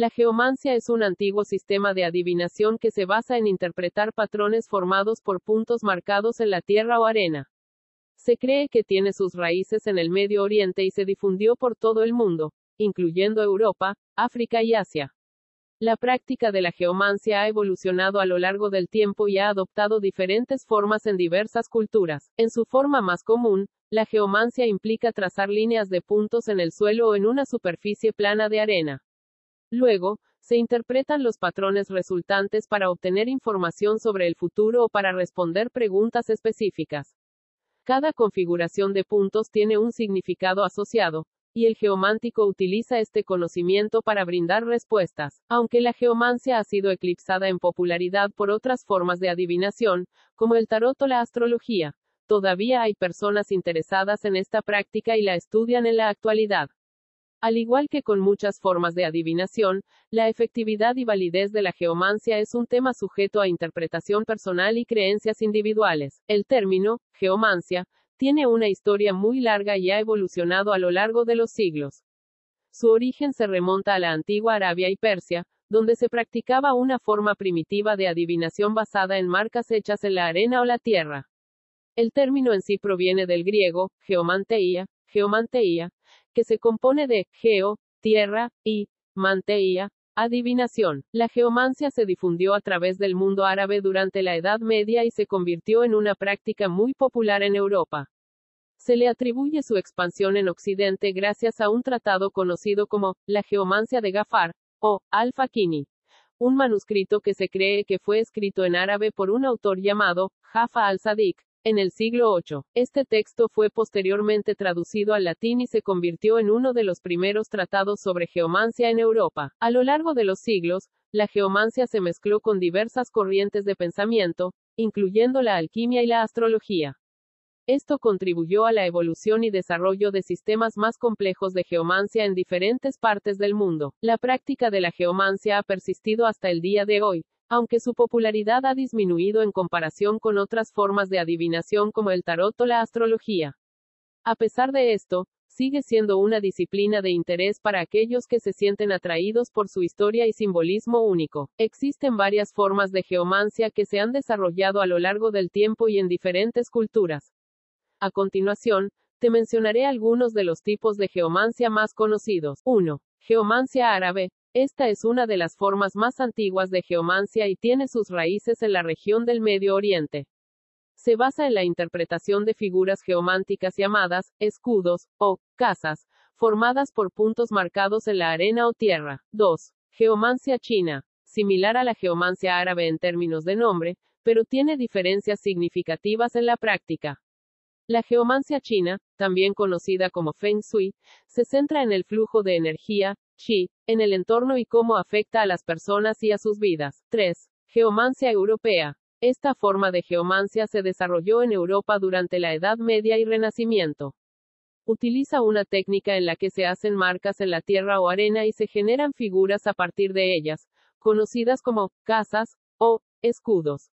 La geomancia es un antiguo sistema de adivinación que se basa en interpretar patrones formados por puntos marcados en la tierra o arena. Se cree que tiene sus raíces en el Medio Oriente y se difundió por todo el mundo, incluyendo Europa, África y Asia. La práctica de la geomancia ha evolucionado a lo largo del tiempo y ha adoptado diferentes formas en diversas culturas. En su forma más común, la geomancia implica trazar líneas de puntos en el suelo o en una superficie plana de arena. Luego, se interpretan los patrones resultantes para obtener información sobre el futuro o para responder preguntas específicas. Cada configuración de puntos tiene un significado asociado, y el geomántico utiliza este conocimiento para brindar respuestas. Aunque la geomancia ha sido eclipsada en popularidad por otras formas de adivinación, como el tarot o la astrología, todavía hay personas interesadas en esta práctica y la estudian en la actualidad. Al igual que con muchas formas de adivinación, la efectividad y validez de la geomancia es un tema sujeto a interpretación personal y creencias individuales. El término, geomancia, tiene una historia muy larga y ha evolucionado a lo largo de los siglos. Su origen se remonta a la antigua Arabia y Persia, donde se practicaba una forma primitiva de adivinación basada en marcas hechas en la arena o la tierra. El término en sí proviene del griego, geomanteía, geomanteía, que se compone de geo, tierra, y manteía, adivinación. La geomancia se difundió a través del mundo árabe durante la Edad Media y se convirtió en una práctica muy popular en Europa. Se le atribuye su expansión en Occidente gracias a un tratado conocido como la geomancia de Gafar, o al faqini un manuscrito que se cree que fue escrito en árabe por un autor llamado Jafa al-Sadiq, en el siglo VIII, este texto fue posteriormente traducido al latín y se convirtió en uno de los primeros tratados sobre geomancia en Europa. A lo largo de los siglos, la geomancia se mezcló con diversas corrientes de pensamiento, incluyendo la alquimia y la astrología. Esto contribuyó a la evolución y desarrollo de sistemas más complejos de geomancia en diferentes partes del mundo. La práctica de la geomancia ha persistido hasta el día de hoy, aunque su popularidad ha disminuido en comparación con otras formas de adivinación como el tarot o la astrología. A pesar de esto, sigue siendo una disciplina de interés para aquellos que se sienten atraídos por su historia y simbolismo único. Existen varias formas de geomancia que se han desarrollado a lo largo del tiempo y en diferentes culturas. A continuación, te mencionaré algunos de los tipos de geomancia más conocidos. 1. Geomancia árabe, esta es una de las formas más antiguas de geomancia y tiene sus raíces en la región del Medio Oriente. Se basa en la interpretación de figuras geománticas llamadas escudos o casas, formadas por puntos marcados en la arena o tierra. 2. Geomancia china. Similar a la geomancia árabe en términos de nombre, pero tiene diferencias significativas en la práctica. La geomancia china, también conocida como Feng Shui, se centra en el flujo de energía, chi, en el entorno y cómo afecta a las personas y a sus vidas. 3. Geomancia europea. Esta forma de geomancia se desarrolló en Europa durante la Edad Media y Renacimiento. Utiliza una técnica en la que se hacen marcas en la tierra o arena y se generan figuras a partir de ellas, conocidas como casas o escudos.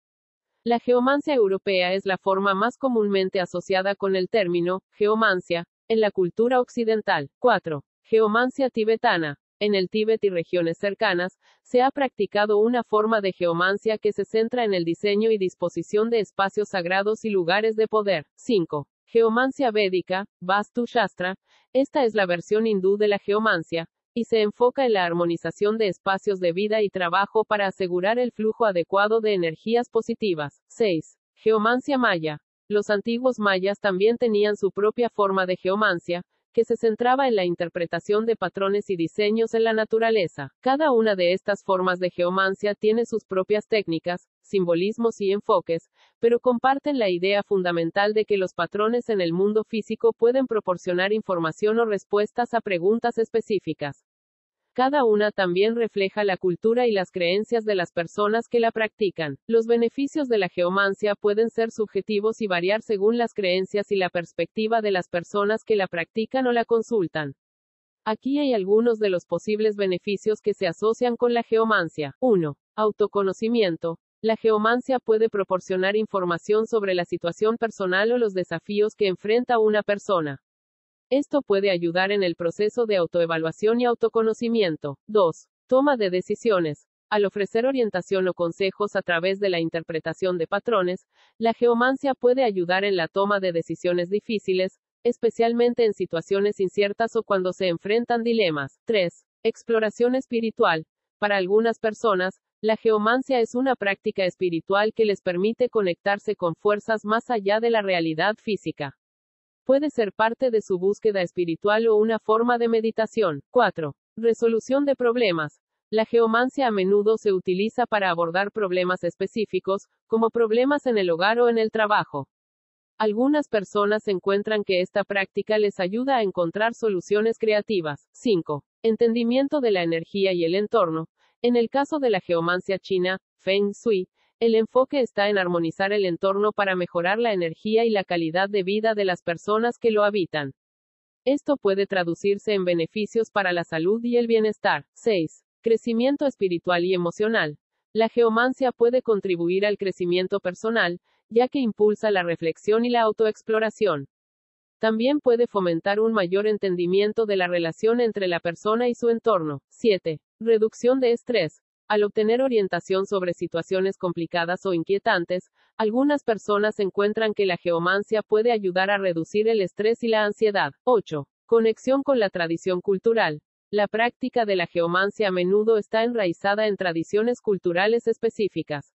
La geomancia europea es la forma más comúnmente asociada con el término geomancia en la cultura occidental. 4. Geomancia tibetana. En el Tíbet y regiones cercanas, se ha practicado una forma de geomancia que se centra en el diseño y disposición de espacios sagrados y lugares de poder. 5. Geomancia védica, Vastu Shastra, esta es la versión hindú de la geomancia, y se enfoca en la armonización de espacios de vida y trabajo para asegurar el flujo adecuado de energías positivas. 6. Geomancia maya. Los antiguos mayas también tenían su propia forma de geomancia, que se centraba en la interpretación de patrones y diseños en la naturaleza. Cada una de estas formas de geomancia tiene sus propias técnicas, simbolismos y enfoques, pero comparten la idea fundamental de que los patrones en el mundo físico pueden proporcionar información o respuestas a preguntas específicas. Cada una también refleja la cultura y las creencias de las personas que la practican. Los beneficios de la geomancia pueden ser subjetivos y variar según las creencias y la perspectiva de las personas que la practican o la consultan. Aquí hay algunos de los posibles beneficios que se asocian con la geomancia. 1. Autoconocimiento. La geomancia puede proporcionar información sobre la situación personal o los desafíos que enfrenta una persona. Esto puede ayudar en el proceso de autoevaluación y autoconocimiento. 2. Toma de decisiones. Al ofrecer orientación o consejos a través de la interpretación de patrones, la geomancia puede ayudar en la toma de decisiones difíciles, especialmente en situaciones inciertas o cuando se enfrentan dilemas. 3. Exploración espiritual. Para algunas personas, la geomancia es una práctica espiritual que les permite conectarse con fuerzas más allá de la realidad física. Puede ser parte de su búsqueda espiritual o una forma de meditación. 4. Resolución de problemas. La geomancia a menudo se utiliza para abordar problemas específicos, como problemas en el hogar o en el trabajo. Algunas personas encuentran que esta práctica les ayuda a encontrar soluciones creativas. 5. Entendimiento de la energía y el entorno. En el caso de la geomancia china, Feng Shui, el enfoque está en armonizar el entorno para mejorar la energía y la calidad de vida de las personas que lo habitan. Esto puede traducirse en beneficios para la salud y el bienestar. 6. Crecimiento espiritual y emocional. La geomancia puede contribuir al crecimiento personal, ya que impulsa la reflexión y la autoexploración. También puede fomentar un mayor entendimiento de la relación entre la persona y su entorno. 7. Reducción de estrés. Al obtener orientación sobre situaciones complicadas o inquietantes, algunas personas encuentran que la geomancia puede ayudar a reducir el estrés y la ansiedad. 8. Conexión con la tradición cultural. La práctica de la geomancia a menudo está enraizada en tradiciones culturales específicas.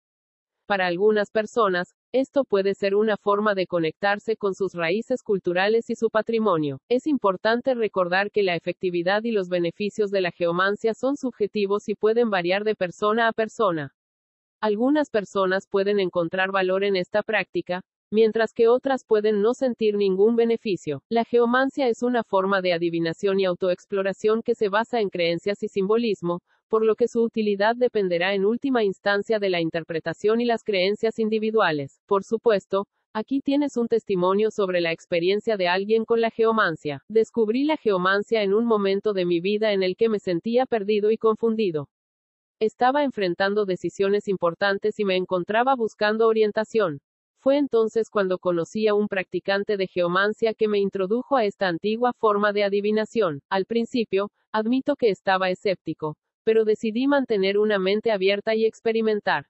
Para algunas personas, esto puede ser una forma de conectarse con sus raíces culturales y su patrimonio. Es importante recordar que la efectividad y los beneficios de la geomancia son subjetivos y pueden variar de persona a persona. Algunas personas pueden encontrar valor en esta práctica, mientras que otras pueden no sentir ningún beneficio. La geomancia es una forma de adivinación y autoexploración que se basa en creencias y simbolismo, por lo que su utilidad dependerá en última instancia de la interpretación y las creencias individuales. Por supuesto, Aquí tienes un testimonio sobre la experiencia de alguien con la geomancia. Descubrí la geomancia en un momento de mi vida en el que me sentía perdido y confundido. Estaba enfrentando decisiones importantes y me encontraba buscando orientación. Fue entonces cuando conocí a un practicante de geomancia que me introdujo a esta antigua forma de adivinación. Al principio, admito que estaba escéptico pero decidí mantener una mente abierta y experimentar.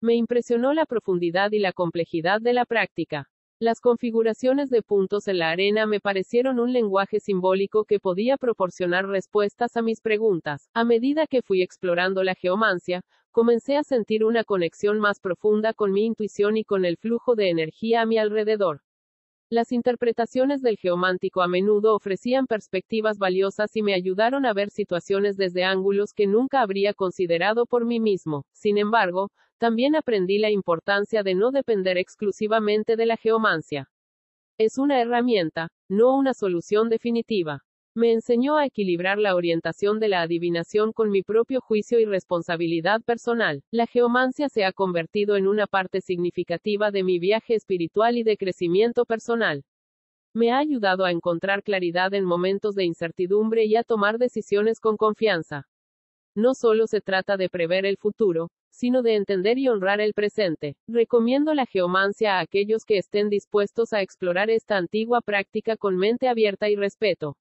Me impresionó la profundidad y la complejidad de la práctica. Las configuraciones de puntos en la arena me parecieron un lenguaje simbólico que podía proporcionar respuestas a mis preguntas. A medida que fui explorando la geomancia, comencé a sentir una conexión más profunda con mi intuición y con el flujo de energía a mi alrededor. Las interpretaciones del geomántico a menudo ofrecían perspectivas valiosas y me ayudaron a ver situaciones desde ángulos que nunca habría considerado por mí mismo. Sin embargo, también aprendí la importancia de no depender exclusivamente de la geomancia. Es una herramienta, no una solución definitiva. Me enseñó a equilibrar la orientación de la adivinación con mi propio juicio y responsabilidad personal. La geomancia se ha convertido en una parte significativa de mi viaje espiritual y de crecimiento personal. Me ha ayudado a encontrar claridad en momentos de incertidumbre y a tomar decisiones con confianza. No solo se trata de prever el futuro, sino de entender y honrar el presente. Recomiendo la geomancia a aquellos que estén dispuestos a explorar esta antigua práctica con mente abierta y respeto.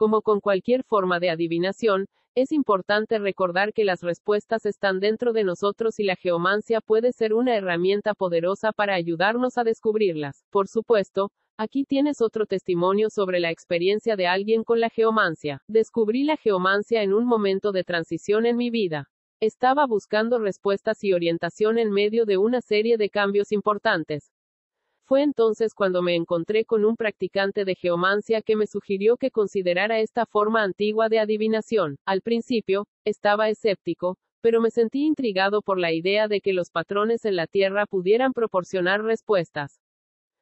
Como con cualquier forma de adivinación, es importante recordar que las respuestas están dentro de nosotros y la geomancia puede ser una herramienta poderosa para ayudarnos a descubrirlas. Por supuesto, aquí tienes otro testimonio sobre la experiencia de alguien con la geomancia. Descubrí la geomancia en un momento de transición en mi vida. Estaba buscando respuestas y orientación en medio de una serie de cambios importantes. Fue entonces cuando me encontré con un practicante de geomancia que me sugirió que considerara esta forma antigua de adivinación. Al principio, estaba escéptico, pero me sentí intrigado por la idea de que los patrones en la Tierra pudieran proporcionar respuestas.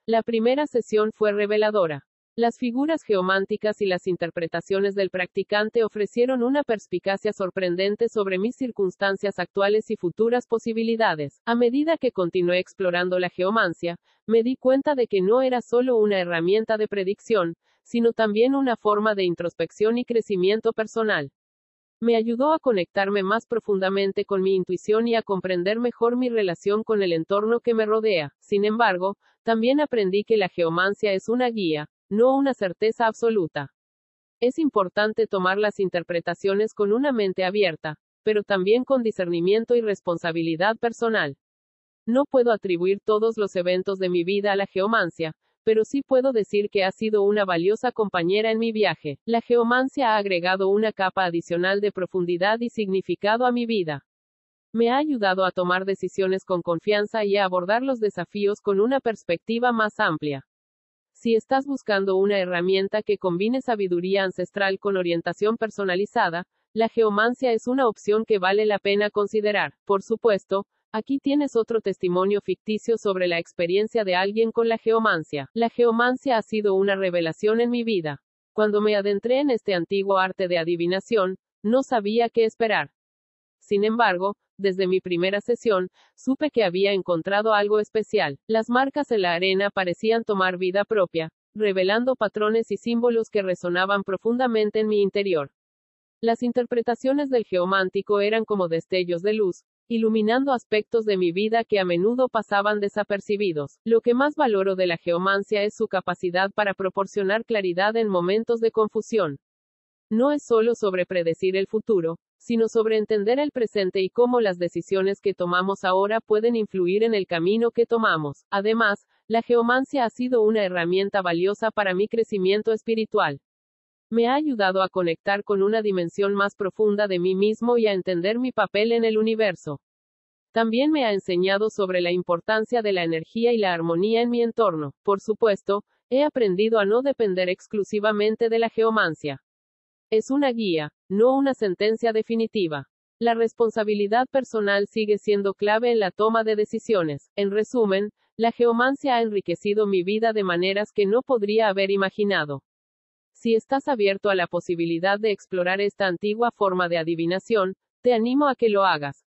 La primera sesión fue reveladora. Las figuras geománticas y las interpretaciones del practicante ofrecieron una perspicacia sorprendente sobre mis circunstancias actuales y futuras posibilidades. A medida que continué explorando la geomancia, me di cuenta de que no era solo una herramienta de predicción, sino también una forma de introspección y crecimiento personal. Me ayudó a conectarme más profundamente con mi intuición y a comprender mejor mi relación con el entorno que me rodea. Sin embargo, también aprendí que la geomancia es una guía, no una certeza absoluta. Es importante tomar las interpretaciones con una mente abierta, pero también con discernimiento y responsabilidad personal. No puedo atribuir todos los eventos de mi vida a la geomancia, pero sí puedo decir que ha sido una valiosa compañera en mi viaje. La geomancia ha agregado una capa adicional de profundidad y significado a mi vida. Me ha ayudado a tomar decisiones con confianza y a abordar los desafíos con una perspectiva más amplia. Si estás buscando una herramienta que combine sabiduría ancestral con orientación personalizada, la geomancia es una opción que vale la pena considerar. Por supuesto, Aquí tienes otro testimonio ficticio sobre la experiencia de alguien con la geomancia. La geomancia ha sido una revelación en mi vida. Cuando me adentré en este antiguo arte de adivinación, no sabía qué esperar. Sin embargo, desde mi primera sesión, supe que había encontrado algo especial. Las marcas en la arena parecían tomar vida propia, revelando patrones y símbolos que resonaban profundamente en mi interior. Las interpretaciones del geomántico eran como destellos de luz, iluminando aspectos de mi vida que a menudo pasaban desapercibidos. Lo que más valoro de la geomancia es su capacidad para proporcionar claridad en momentos de confusión. No es solo sobre predecir el futuro, sino sobre entender el presente y cómo las decisiones que tomamos ahora pueden influir en el camino que tomamos. Además, la geomancia ha sido una herramienta valiosa para mi crecimiento espiritual. Me ha ayudado a conectar con una dimensión más profunda de mí mismo y a entender mi papel en el universo. También me ha enseñado sobre la importancia de la energía y la armonía en mi entorno. Por supuesto, he aprendido a no depender exclusivamente de la geomancia. Es una guía, no una sentencia definitiva. La responsabilidad personal sigue siendo clave en la toma de decisiones. En resumen, la geomancia ha enriquecido mi vida de maneras que no podría haber imaginado. Si estás abierto a la posibilidad de explorar esta antigua forma de adivinación, te animo a que lo hagas.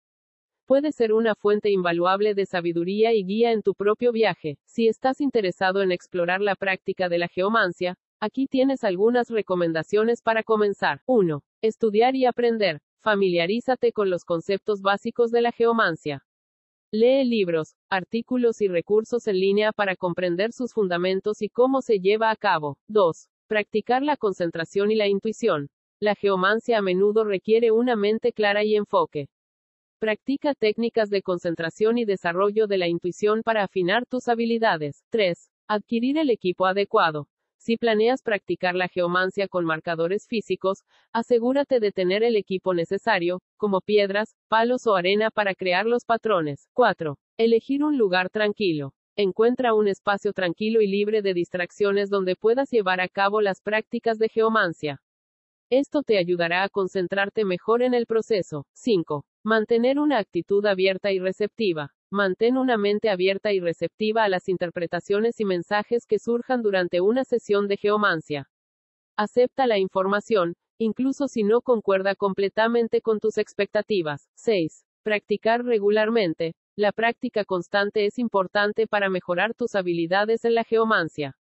Puede ser una fuente invaluable de sabiduría y guía en tu propio viaje. Si estás interesado en explorar la práctica de la geomancia, Aquí tienes algunas recomendaciones para comenzar. 1. Estudiar y aprender. Familiarízate con los conceptos básicos de la geomancia. Lee libros, artículos y recursos en línea para comprender sus fundamentos y cómo se lleva a cabo. 2. Practicar la concentración y la intuición. La geomancia a menudo requiere una mente clara y enfoque. Practica técnicas de concentración y desarrollo de la intuición para afinar tus habilidades. 3. Adquirir el equipo adecuado. Si planeas practicar la geomancia con marcadores físicos, asegúrate de tener el equipo necesario, como piedras, palos o arena para crear los patrones. 4. Elegir un lugar tranquilo. Encuentra un espacio tranquilo y libre de distracciones donde puedas llevar a cabo las prácticas de geomancia. Esto te ayudará a concentrarte mejor en el proceso. 5. Mantener una actitud abierta y receptiva. Mantén una mente abierta y receptiva a las interpretaciones y mensajes que surjan durante una sesión de geomancia. Acepta la información, incluso si no concuerda completamente con tus expectativas. 6. Practicar regularmente. La práctica constante es importante para mejorar tus habilidades en la geomancia.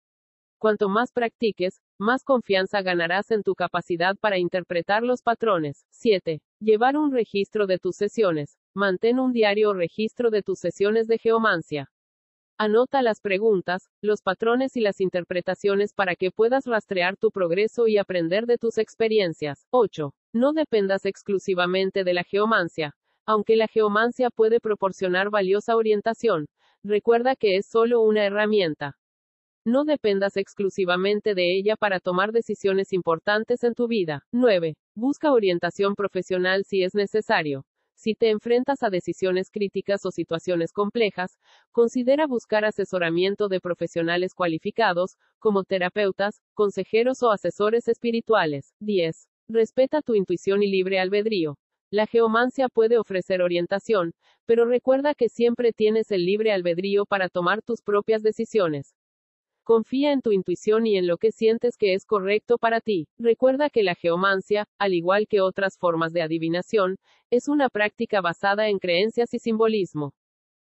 Cuanto más practiques, más confianza ganarás en tu capacidad para interpretar los patrones. 7. Llevar un registro de tus sesiones. Mantén un diario o registro de tus sesiones de geomancia. Anota las preguntas, los patrones y las interpretaciones para que puedas rastrear tu progreso y aprender de tus experiencias. 8. No dependas exclusivamente de la geomancia. Aunque la geomancia puede proporcionar valiosa orientación, recuerda que es solo una herramienta. No dependas exclusivamente de ella para tomar decisiones importantes en tu vida. 9. Busca orientación profesional si es necesario. Si te enfrentas a decisiones críticas o situaciones complejas, considera buscar asesoramiento de profesionales cualificados, como terapeutas, consejeros o asesores espirituales. 10. Respeta tu intuición y libre albedrío. La geomancia puede ofrecer orientación, pero recuerda que siempre tienes el libre albedrío para tomar tus propias decisiones. Confía en tu intuición y en lo que sientes que es correcto para ti. Recuerda que la geomancia, al igual que otras formas de adivinación, es una práctica basada en creencias y simbolismo.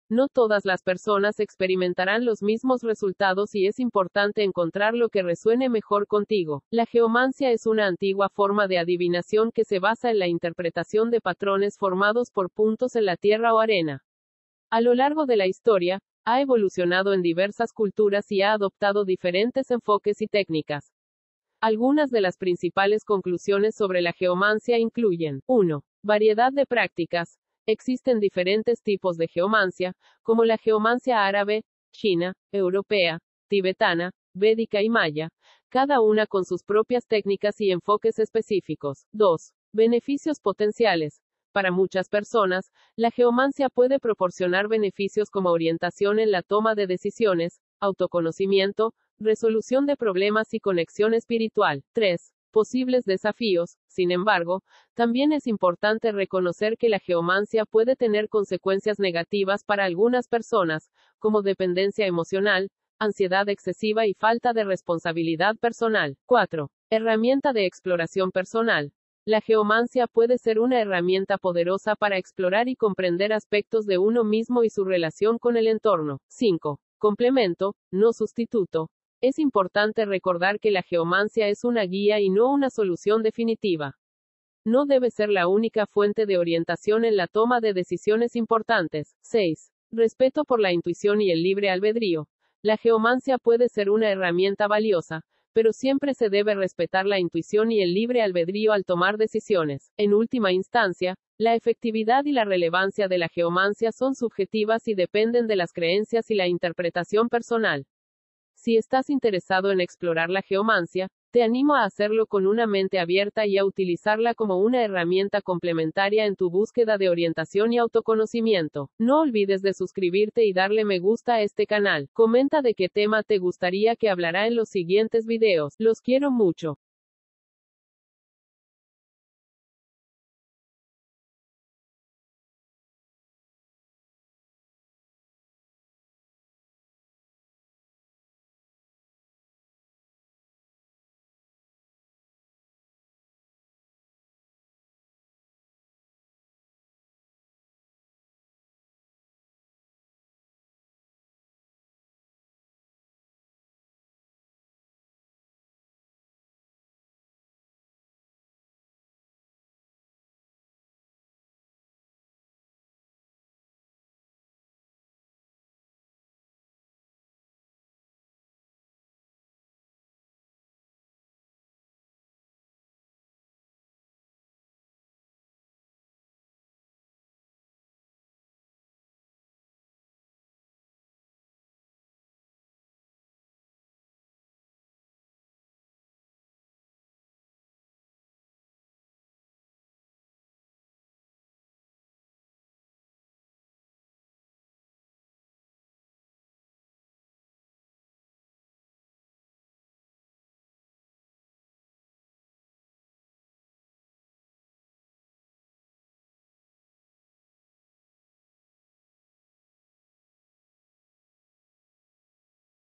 No todas las personas experimentarán los mismos resultados y es importante encontrar lo que resuene mejor contigo. La geomancia es una antigua forma de adivinación que se basa en la interpretación de patrones formados por puntos en la tierra o arena. A lo largo de la historia, ha evolucionado en diversas culturas y ha adoptado diferentes enfoques y técnicas. Algunas de las principales conclusiones sobre la geomancia incluyen 1. Variedad de prácticas. Existen diferentes tipos de geomancia, como la geomancia árabe, china, europea, tibetana, védica y maya, cada una con sus propias técnicas y enfoques específicos. 2. Beneficios potenciales para muchas personas, la geomancia puede proporcionar beneficios como orientación en la toma de decisiones, autoconocimiento, resolución de problemas y conexión espiritual. 3 posibles desafíos. Sin embargo, también es importante reconocer que la geomancia puede tener consecuencias negativas para algunas personas, como dependencia emocional, ansiedad excesiva y falta de responsabilidad personal. 4. Herramienta de exploración personal. La geomancia puede ser una herramienta poderosa para explorar y comprender aspectos de uno mismo y su relación con el entorno. 5. Complemento, no sustituto. Es importante recordar que la geomancia es una guía y no una solución definitiva. No debe ser la única fuente de orientación en la toma de decisiones importantes. 6. Respeto por la intuición y el libre albedrío. La geomancia puede ser una herramienta valiosa, pero siempre se debe respetar la intuición y el libre albedrío al tomar decisiones. En última instancia, la efectividad y la relevancia de la geomancia son subjetivas y dependen de las creencias y la interpretación personal. Si estás interesado en explorar la geomancia, te animo a hacerlo con una mente abierta y a utilizarla como una herramienta complementaria en tu búsqueda de orientación y autoconocimiento. No olvides de suscribirte y darle me gusta a este canal. Comenta de qué tema te gustaría que hablará en los siguientes videos. Los quiero mucho.